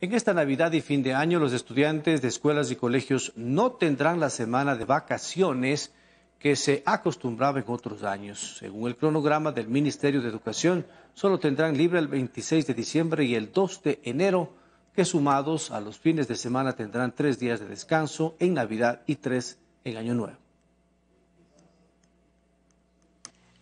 En esta Navidad y fin de año, los estudiantes de escuelas y colegios no tendrán la semana de vacaciones que se acostumbraba en otros años. Según el cronograma del Ministerio de Educación, solo tendrán libre el 26 de diciembre y el 2 de enero, que sumados a los fines de semana tendrán tres días de descanso en Navidad y tres en Año Nuevo.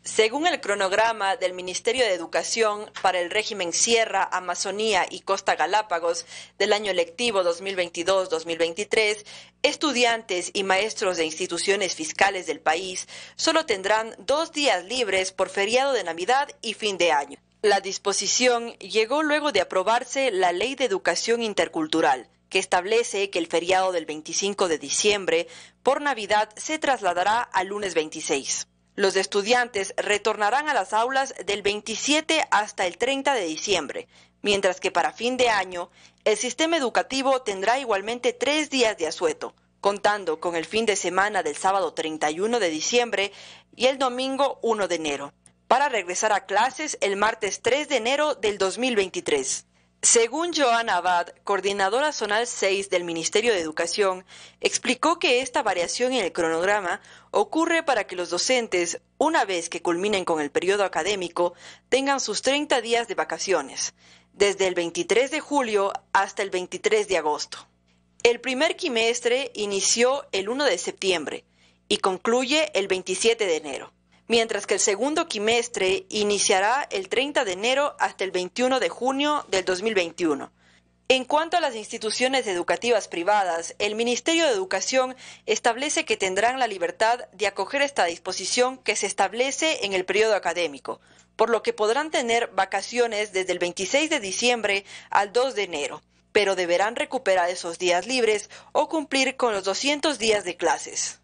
Según el cronograma del Ministerio de Educación para el régimen Sierra, Amazonía y Costa Galápagos del año lectivo 2022-2023, estudiantes y maestros de instituciones fiscales del país solo tendrán dos días libres por feriado de Navidad y fin de año. La disposición llegó luego de aprobarse la Ley de Educación Intercultural que establece que el feriado del 25 de diciembre por Navidad se trasladará al lunes 26. Los estudiantes retornarán a las aulas del 27 hasta el 30 de diciembre, mientras que para fin de año el sistema educativo tendrá igualmente tres días de asueto, contando con el fin de semana del sábado 31 de diciembre y el domingo 1 de enero, para regresar a clases el martes 3 de enero del 2023. Según Joan Abad, coordinadora zonal 6 del Ministerio de Educación, explicó que esta variación en el cronograma ocurre para que los docentes, una vez que culminen con el periodo académico, tengan sus 30 días de vacaciones, desde el 23 de julio hasta el 23 de agosto. El primer quimestre inició el 1 de septiembre y concluye el 27 de enero mientras que el segundo quimestre iniciará el 30 de enero hasta el 21 de junio del 2021. En cuanto a las instituciones educativas privadas, el Ministerio de Educación establece que tendrán la libertad de acoger esta disposición que se establece en el periodo académico, por lo que podrán tener vacaciones desde el 26 de diciembre al 2 de enero, pero deberán recuperar esos días libres o cumplir con los 200 días de clases.